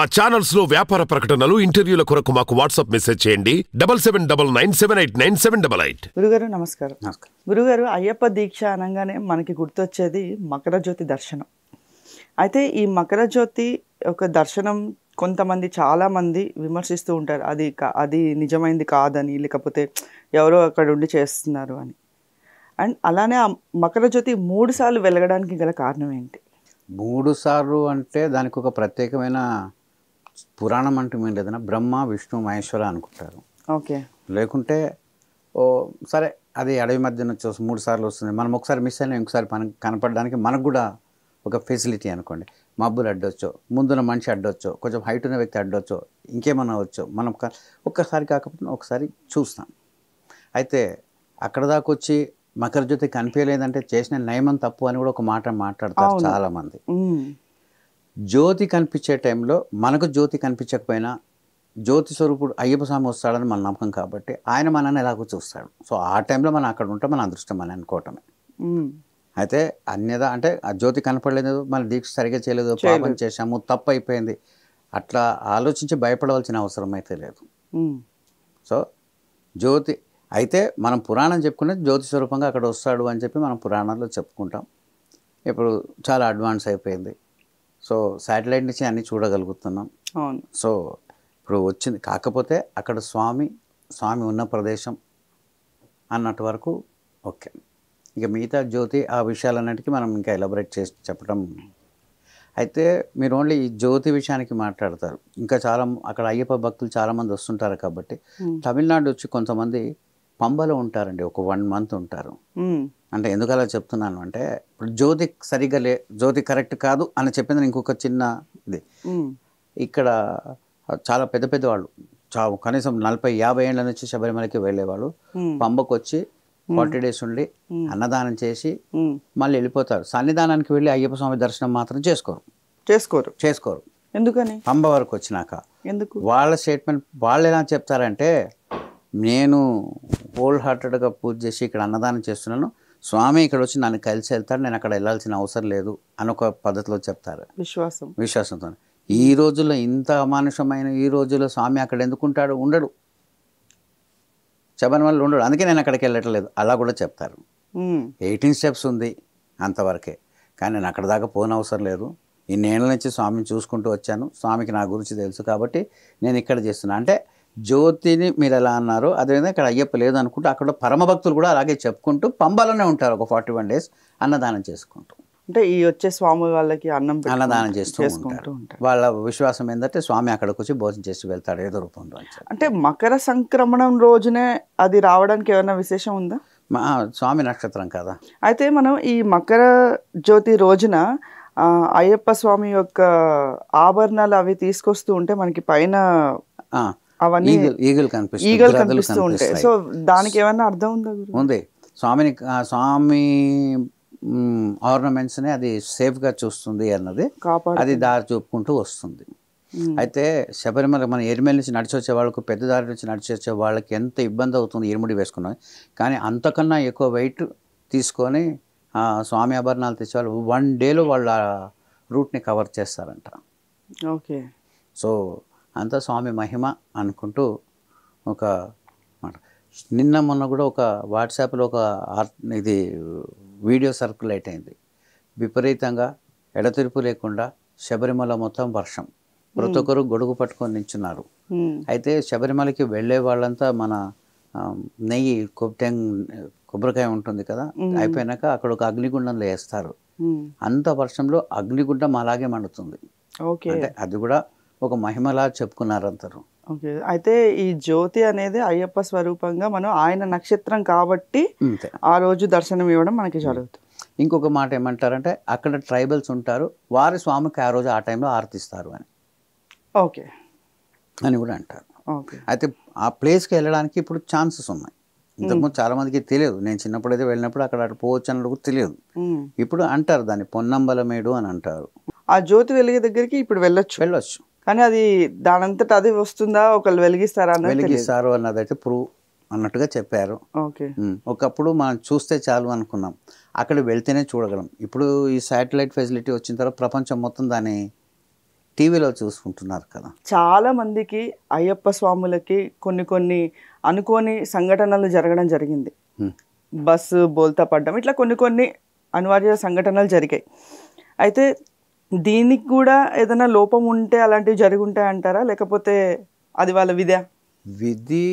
మా ఛానల్స్ లో వ్యాపార ప్రకటనలు ఇంటర్వ్యూల కొరకు మాకు వాట్సాప్ మెసేజ్ చేయండి double seven double nine seven eight nine seven double eight గురుగారు నమస్కారం గురుగారు అయ్యప్ప దీక్ష అనగానే మనకి గుర్తొచ్చేది మకర జ్యోతి దర్శనం అయితే ఈ మకర జ్యోతి ఒక దర్శనం కొంతమంది చాలామంది విమర్శిస్తూ ఉంటారు అది అది నిజమైంది కాదని లేకపోతే ఎవరో అక్కడ ఉండి చేస్తున్నారు అని అండ్ అలానే ఆ మకర జ్యోతి మూడు సార్లు వెలగడానికి గల కారణం ఏంటి మూడు సార్లు అంటే దానికి ఒక ప్రత్యేకమైన పురాణం అంటూ మేము లేదన్నా బ్రహ్మ విష్ణు మహేశ్వర అనుకుంటారు ఓకే లేకుంటే ఓ సరే అది అడవి మధ్యన వచ్చేసి మూడు సార్లు వస్తుంది మనం ఒకసారి మిస్ అయినా ఇంకోసారి పని కనపడడానికి మనకు కూడా ఒక ఫెసిలిటీ అనుకోండి మబ్బులు అడ్డొచ్చు ముందున్న మనిషి అడ్డొచ్చు కొంచెం హైట్ ఉన్న వ్యక్తి అడ్డొచ్చు ఇంకేమన్నా వచ్చు మనం ఒక్కసారి కాకపోతే ఒకసారి చూస్తాం అయితే అక్కడ దాకా వచ్చి మకర జ్యోతి కనిపించలేదంటే చేసిన నయమం తప్పు అని కూడా ఒక మాట మాట్లాడతారు చాలామంది జ్యోతి కనిపించే టైంలో మనకు జ్యోతి కనిపించకపోయినా జ్యోతి స్వరూపుడు అయ్యప్ప స్వామి వస్తాడని మన నమ్మకం కాబట్టి ఆయన మనల్ని ఎలాగో చూస్తాడు సో ఆ టైంలో మనం అక్కడ ఉంటే మన అదృష్టం అని అనుకోవటమే అయితే అన్యదా అంటే ఆ జ్యోతి కనపడలేదు మన దీక్ష సరిగా చేయలేదు పాపం చేశాము తప్పు అయిపోయింది అట్లా ఆలోచించి భయపడవలసిన అవసరం అయితే లేదు సో జ్యోతి అయితే మనం పురాణం చెప్పుకునే జ్యోతి స్వరూపంగా అక్కడ వస్తాడు అని చెప్పి మనం పురాణాల్లో చెప్పుకుంటాం ఇప్పుడు చాలా అడ్వాన్స్ అయిపోయింది సో శాటిలైట్ నుంచి అన్నీ చూడగలుగుతున్నాం అవును సో ఇప్పుడు వచ్చింది కాకపోతే అక్కడ స్వామి స్వామి ఉన్న ప్రదేశం అన్నట్టు వరకు ఓకే ఇక మిగతా జ్యోతి ఆ విషయాలన్నిటికీ మనం ఇంకా ఎలబరేట్ చేసి చెప్పడం అయితే మీరు ఓన్లీ ఈ జ్యోతి విషయానికి మాట్లాడతారు ఇంకా చాలా అక్కడ అయ్యప్ప భక్తులు చాలామంది వస్తుంటారు కాబట్టి తమిళనాడు వచ్చి కొంతమంది పంబలో ఉంటారండి ఒక వన్ మంత్ ఉంటారు అంటే ఎందుకు అలా చెప్తున్నాను అంటే ఇప్పుడు జ్యోతి సరిగా లే జ్యోతి కరెక్ట్ కాదు అని చెప్పింది ఇంకొక చిన్న ఇది ఇక్కడ చాలా పెద్ద పెద్ద వాళ్ళు చావు కనీసం నలభై యాభై ఏళ్ళ నుంచి శబరిమలకి వెళ్ళేవాళ్ళు పంబకు వచ్చి ఫార్టీ డేస్ ఉండి అన్నదానం చేసి మళ్ళీ వెళ్ళిపోతారు సన్నిధానానికి వెళ్ళి అయ్యప్ప స్వామి దర్శనం మాత్రం చేసుకోరు చేసుకోరు చేసుకోరు ఎందుకని పంబ వరకు వచ్చినాక ఎందుకు వాళ్ళ స్టేట్మెంట్ వాళ్ళు ఎలా చెప్తారంటే నేను హోల్ హార్టెడ్గా పూజ చేసి ఇక్కడ అన్నదానం చేస్తున్నాను స్వామి ఇక్కడ వచ్చి నన్ను కలిసి వెళ్తాడు నేను అక్కడ వెళ్ళాల్సిన అవసరం లేదు అని ఒక పద్ధతిలో చెప్తారు విశ్వాసం విశ్వాసంతో ఈ రోజుల్లో ఇంత అమానుషమైన ఈ రోజుల్లో స్వామి అక్కడ ఎందుకుంటాడు ఉండడు చెప్పని వల్ల ఉండడు అందుకే నేను అక్కడికి వెళ్ళట్లేదు అలా కూడా చెప్తారు ఎయిటీన్ స్టెప్స్ ఉంది అంతవరకే కానీ నేను అక్కడ దాకా పోనవసరం లేదు ఇన్నేళ్ళ నుంచి స్వామిని చూసుకుంటూ వచ్చాను స్వామికి నా గురించి తెలుసు కాబట్టి నేను ఇక్కడ చేస్తున్నాను అంటే జ్యోతిని మీరు ఎలా అన్నారు అదేవిధంగా ఇక్కడ అయ్యప్ప లేదు అనుకుంటూ అక్కడ పరమభక్తులు కూడా అలాగే చెప్పుకుంటూ పంబలోనే ఉంటారు ఒక ఫార్టీ వన్ డేస్ అన్నదానం చేసుకుంటూ అంటే ఈ వచ్చే స్వామి వాళ్ళకి అన్నం అన్నదానం చేస్తూ ఉంటారు వాళ్ళ విశ్వాసం ఏంటంటే స్వామి అక్కడికి వచ్చి భోజనం చేసి వెళ్తాడు ఏదో రూపంలో అంటే మకర సంక్రమణం రోజునే అది రావడానికి ఏమైనా విశేషం ఉందా స్వామి నక్షత్రం కదా అయితే మనం ఈ మకర జ్యోతి రోజున అయ్యప్ప స్వామి యొక్క ఆభరణాలు అవి తీసుకొస్తూ ఉంటే మనకి పైన అవన్నీ ఈగల్ కనిపిస్తుంది ఈగల్ కనిపిస్తూ ఉంటాయి సో దానికి అర్థం ఉందా ఉంది స్వామిని స్వామి ఆర్నమెంట్స్ని అది సేఫ్గా చూస్తుంది అన్నది అది దారి చూపుకుంటూ వస్తుంది అయితే శబరిమల మన ఎరిమేల నుంచి నడిచి వచ్చే వాళ్ళకు పెద్ద దారి నుంచి నడిచి వచ్చే వాళ్ళకి ఎంత ఇబ్బంది అవుతుంది ఇరుముడి వేసుకున్నా కానీ అంతకన్నా ఎక్కువ వెయిట్ తీసుకొని స్వామి ఆభరణాలు తెచ్చేవాళ్ళు వన్ డేలో వాళ్ళ రూట్ని కవర్ చేస్తారంట ఓకే సో అంతా స్వామి మహిమ అనుకుంటూ ఒక మాట నిన్న మొన్న కూడా ఒక వాట్సాప్లో ఒక ఇది వీడియో సర్క్యులేట్ అయింది విపరీతంగా ఎడతెరుపు లేకుండా శబరిమల మొత్తం వర్షం ప్రతి ఒక్కరు గొడుగు పట్టుకొని నించున్నారు అయితే శబరిమలకి వెళ్ళే వాళ్ళంతా మన నెయ్యి కొబ్బెంగ్ కొబ్బరికాయ ఉంటుంది కదా అయిపోయినాక అక్కడ ఒక అగ్నిగుండంలో వేస్తారు అంత వర్షంలో అగ్నిగుండం అలాగే మండుతుంది అంటే అది కూడా ఒక మహిమలా చెప్పుకున్నారు అందరూ ఓకే అయితే ఈ జ్యోతి అనేది అయ్యప్ప స్వరూపంగా మనం ఆయన నక్షత్రం కాబట్టి ఆ రోజు దర్శనం ఇవ్వడం మనకి జరుగుతుంది ఇంకొక మాట ఏమంటారంటే అక్కడ ట్రైబల్స్ ఉంటారు వారి స్వామికి ఆ రోజు ఆ టైంలో ఆర్తిస్తారు అని ఓకే అని కూడా అంటారు అయితే ఆ ప్లేస్కి వెళ్ళడానికి ఇప్పుడు ఛాన్సెస్ ఉన్నాయి ఇంతకుముందు చాలా మందికి తెలియదు నేను చిన్నప్పుడు అయితే వెళ్ళినప్పుడు అక్కడ అటు పోవచ్చు అని తెలియదు ఇప్పుడు అంటారు దాన్ని పొన్నంబలమేడు అని అంటారు ఆ జ్యోతి వెలిగే దగ్గరికి ఇప్పుడు వెళ్ళొచ్చు వెళ్ళొచ్చు కానీ అది దానంతట అది వస్తుందా ఒకళ్ళు వెలిగిస్తారా వెలిగిస్తారు అయితే ప్రూవ్ అన్నట్టుగా చెప్పారు ఓకే ఒకప్పుడు మనం చూస్తే చాలు అనుకున్నాం అక్కడ వెళ్తేనే చూడగలం ఇప్పుడు ఈ శాటిలైట్ ఫెసిలిటీ వచ్చిన తర్వాత ప్రపంచం మొత్తం దాన్ని టీవీలో చూసుకుంటున్నారు కదా చాలా మందికి అయ్యప్ప స్వాములకి కొన్ని కొన్ని అనుకోని సంఘటనలు జరగడం జరిగింది బస్సు బోల్తా పడ్డం ఇట్లా కొన్ని కొన్ని అనివార్య సంఘటనలు జరిగాయి అయితే దీనికి కూడా ఏదైనా లోపం ఉంటే అలాంటివి జరిగి అంటారా లేకపోతే అది వాళ్ళ విధ విధి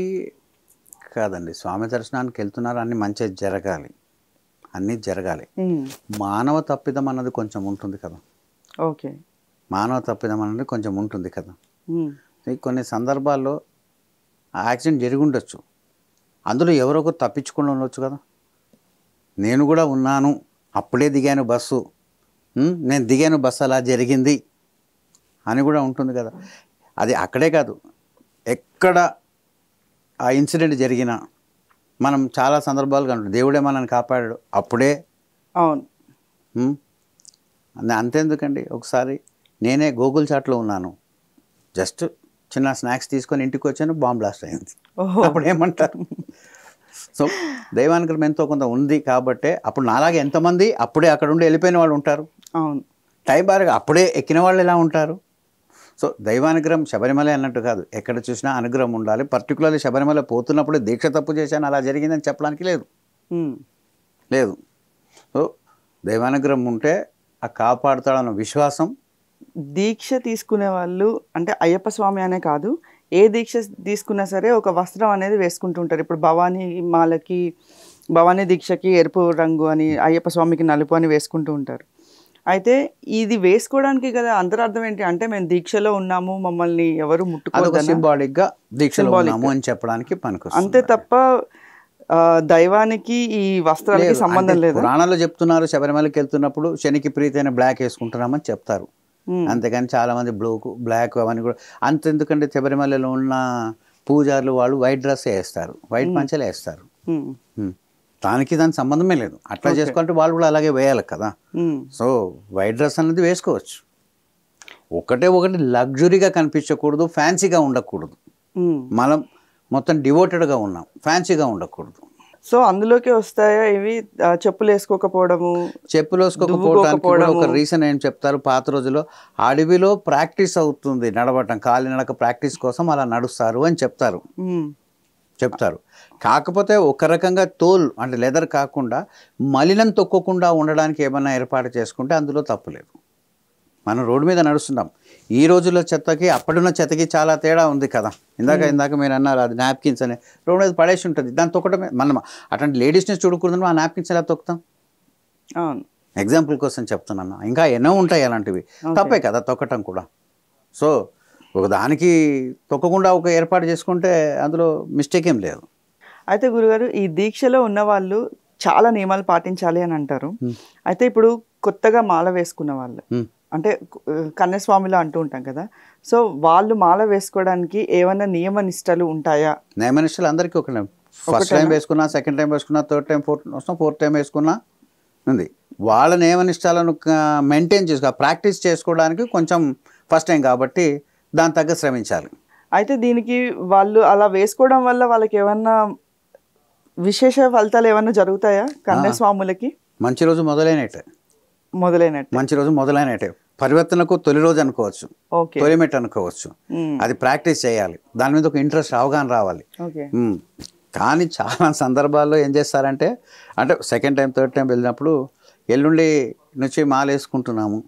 కాదండి స్వామి దర్శనానికి వెళ్తున్నారు అన్ని మంచిగా జరగాలి అన్నీ జరగాలి మానవ తప్పిదం అన్నది కొంచెం ఉంటుంది కదా ఓకే మానవ తప్పిదం అన్నది కొంచెం ఉంటుంది కదా కొన్ని సందర్భాల్లో యాక్సిడెంట్ జరిగి ఉండొచ్చు అందులో ఎవరో ఒకరు తప్పించుకుని ఉండొచ్చు కదా నేను కూడా ఉన్నాను అప్పుడే దిగాను బస్సు నేను దిగాను బస్సు అలా జరిగింది అని కూడా ఉంటుంది కదా అది అక్కడే కాదు ఎక్కడ ఆ ఇన్సిడెంట్ జరిగినా మనం చాలా సందర్భాలుగా ఉంటుంది దేవుడే మనల్ని కాపాడాడు అప్పుడే అవును అంతెందుకండి ఒకసారి నేనే గోగుల్ చాట్లో ఉన్నాను జస్ట్ చిన్న స్నాక్స్ తీసుకొని ఇంటికి వచ్చాను బాంబ్ బ్లాస్ట్ అయింది అప్పుడు ఏమంటారు సో దైవానికి ఎంతో కొంత ఉంది కాబట్టే అప్పుడు నాలాగే ఎంతమంది అప్పుడే అక్కడ ఉండి వెళ్ళిపోయిన వాళ్ళు ఉంటారు అవును టైబార్గా అప్పుడే ఎక్కిన వాళ్ళు ఎలా ఉంటారు సో దైవానుగ్రహం శబరిమల అన్నట్టు కాదు ఎక్కడ చూసినా అనుగ్రహం ఉండాలి పర్టికులర్లీ శబరిమల పోతున్నప్పుడే దీక్ష తప్పు చేశాను అలా జరిగిందని చెప్పడానికి లేదు లేదు సో దైవానుగ్రహం ఉంటే ఆ కాపాడుతాడన్న విశ్వాసం దీక్ష తీసుకునే వాళ్ళు అంటే అయ్యప్ప స్వామి అనే కాదు ఏ దీక్ష తీసుకున్నా సరే ఒక వస్త్రం అనేది వేసుకుంటూ ఉంటారు ఇప్పుడు భవానీ మాలకి భవానీ దీక్షకి ఎరుపు రంగు అని అయ్యప్ప స్వామికి నలుపు అని వేసుకుంటూ ఉంటారు అయితే ఇది వేసుకోవడానికి కదా అంతరార్థం ఏంటి అంటే మేము దీక్షలో ఉన్నాము మమ్మల్ని ఎవరు ముట్టుకోవద్దు దీక్షలో అని చెప్పడానికి పనికి అంతే తప్ప దైవానికి ఈ వస్త్రాలకి సంబంధం లేదు ప్రాణాలు చెప్తున్నారు శబరిమలకి వెళ్తున్నప్పుడు శనికి ప్రీతైన బ్లాక్ వేసుకుంటున్నామని చెప్తారు అంతేగాని చాలా మంది బ్లూ బ్లాక్ అవన్నీ కూడా అంత ఎందుకంటే శబరిమలలో ఉన్న పూజారులు వాళ్ళు వైట్ డ్రెస్ వేస్తారు వైట్ పంచలు వేస్తారు దానికి దానికి సంబంధమే లేదు అట్లా చేసుకోవాలంటే వాళ్ళు కూడా అలాగే వేయాలి కదా సో వైట్ డ్రెస్ అనేది వేసుకోవచ్చు ఒకటే ఒకటి లగ్జురీగా కనిపించకూడదు ఫ్యాన్సీగా ఉండకూడదు మనం మొత్తం డివోటెడ్గా ఉన్నాం ఫ్యాన్సీగా ఉండకూడదు సో అందులోకి వస్తాయా ఇవి చెప్పులు వేసుకోకపోవడము చెప్పులు వేసుకోకపోవడం ఒక రీజన్ ఏం చెప్తారు పాత రోజుల్లో అడవిలో ప్రాక్టీస్ అవుతుంది నడవటం కాలినడక ప్రాక్టీస్ కోసం అలా నడుస్తారు అని చెప్తారు చెప్తారు కాకపోతే ఒక రకంగా తోల్ అంటే లెదర్ కాకుండా మలినం తొక్కకుండా ఉండడానికి ఏమైనా ఏర్పాటు చేసుకుంటే అందులో తప్పులేదు మనం రోడ్డు మీద నడుస్తున్నాం ఈ రోజుల్లో చెత్తకి అప్పుడున్న చెత్తకి చాలా తేడా ఉంది కదా ఇందాక ఇందాక మీరు అన్నారు అది నాప్కిన్స్ అని రోడ్డు మీద పడేసి ఉంటుంది దాన్ని తొక్కడమే మనం అటువంటి లేడీస్ని చూడకూడదు ఆ నాప్కిన్స్ ఎలా తొక్కుతాం ఎగ్జాంపుల్ కోసం చెప్తున్నాను ఇంకా ఎన్నో ఉంటాయి అలాంటివి తప్పే కదా తొక్కటం కూడా సో ఒకదానికి తొక్కకుండా ఒక ఏర్పాటు చేసుకుంటే అందులో మిస్టేక్ ఏం లేదు అయితే గురుగారు ఈ దీక్షలో ఉన్న వాళ్ళు చాలా నియమాలు పాటించాలి అని అంటారు అయితే ఇప్పుడు కొత్తగా మాల వేసుకున్న వాళ్ళు అంటే కన్యస్వామిలో అంటూ ఉంటాం కదా సో వాళ్ళు మాల వేసుకోవడానికి ఏమైనా నియమ నిష్టలు ఉంటాయా నియమ నిష్టలు అందరికీ ఒక ఫస్ట్ టైం వేసుకున్నా సెకండ్ టైం వేసుకున్నా థర్డ్ టైం ఫోర్త్ వస్తాం ఫోర్త్ టైం వేసుకున్నా ఉంది వాళ్ళ నియమ నిష్టాలను మెయింటైన్ చేసుకో ప్రాక్టీస్ చేసుకోవడానికి కొంచెం ఫస్ట్ టైం కాబట్టి దాని తగ్గ శ్రమించాలి అయితే దీనికి వాళ్ళు అలా వేసుకోవడం వల్ల వాళ్ళకి ఏమన్నా విశేష ఫలితాలు ఏమన్నా జరుగుతాయా స్వాములకి మంచి రోజు మొదలైనట్టే మొదలైనట్టు మంచి రోజు మొదలైనట్టే పరివర్తనకు తొలి రోజు అనుకోవచ్చు తొలిమెట్ అనుకోవచ్చు అది ప్రాక్టీస్ చేయాలి దాని మీద ఒక ఇంట్రెస్ట్ అవగాహన రావాలి కానీ చాలా సందర్భాల్లో ఏం చేస్తారంటే అంటే సెకండ్ టైం థర్డ్ టైం వెళ్ళినప్పుడు ఎల్లుండి నుంచి మాలేసుకుంటున్నాము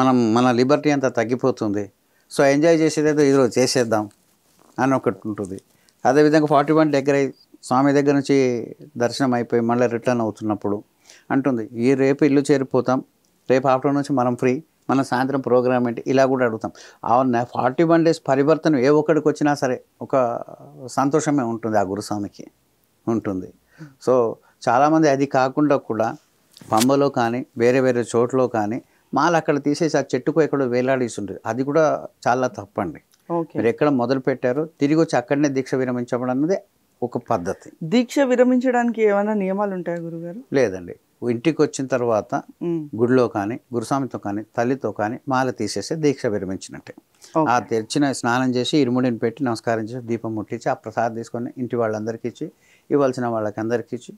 మనం మన లిబర్టీ అంతా తగ్గిపోతుంది సో ఎంజాయ్ చేసేదేదో ఈరోజు చేసేద్దాం అని ఒకటి ఉంటుంది అదేవిధంగా ఫార్టీ వన్ దగ్గర స్వామి దగ్గర నుంచి దర్శనం అయిపోయి మళ్ళీ రిటర్న్ అవుతున్నప్పుడు అంటుంది ఈ రేపు ఇల్లు చేరిపోతాం రేపు ఆఫ్టర్నూన్ నుంచి మనం ఫ్రీ మన సాయంత్రం ప్రోగ్రామ్ ఏంటి ఇలా కూడా అడుగుతాం ఆ ఫార్టీ వన్ డేస్ పరివర్తన ఏ ఒక్కడికి వచ్చినా సరే ఒక సంతోషమే ఉంటుంది ఆ గురుస్వామికి ఉంటుంది సో చాలామంది అది కాకుండా కూడా పంబలో కానీ వేరే వేరే చోట్లో కానీ మాల అక్కడ తీసేసి ఆ చెట్టుకు ఎక్కడో వేలాడేసి అది కూడా చాలా తప్పండి మీరు ఎక్కడ మొదలు పెట్టారో తిరిగి వచ్చి అక్కడనే దీక్ష విరమించడం అన్నది ఒక పద్ధతి దీక్ష విరమించడానికి ఏమైనా నియమాలు ఉంటాయా గురుగారు లేదండి ఇంటికి వచ్చిన తర్వాత గుడిలో కానీ గురుస్వామితో కానీ తల్లితో కానీ మాల తీసేసి దీక్ష విరమించినట్టే ఆ తెరిచిన స్నానం చేసి ఇరుముడిని పెట్టి నమస్కారం చేసి దీపం ముట్టించి ఆ ప్రసాదం తీసుకొని ఇంటి వాళ్ళందరికీ ఇచ్చి ఇవ్వాల్సిన వాళ్ళకి అందరికీ ఇచ్చి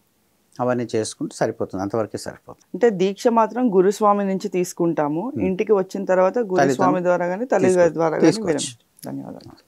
అవన్నీ చేసుకుంటే సరిపోతుంది అంతవరకే సరిపోతుంది అంటే దీక్ష మాత్రం గురుస్వామి నుంచి తీసుకుంటాము ఇంటికి వచ్చిన తర్వాత గురుస్వామి ద్వారా కానీ తల్లి ద్వారా కానీ ధన్యవాదాలు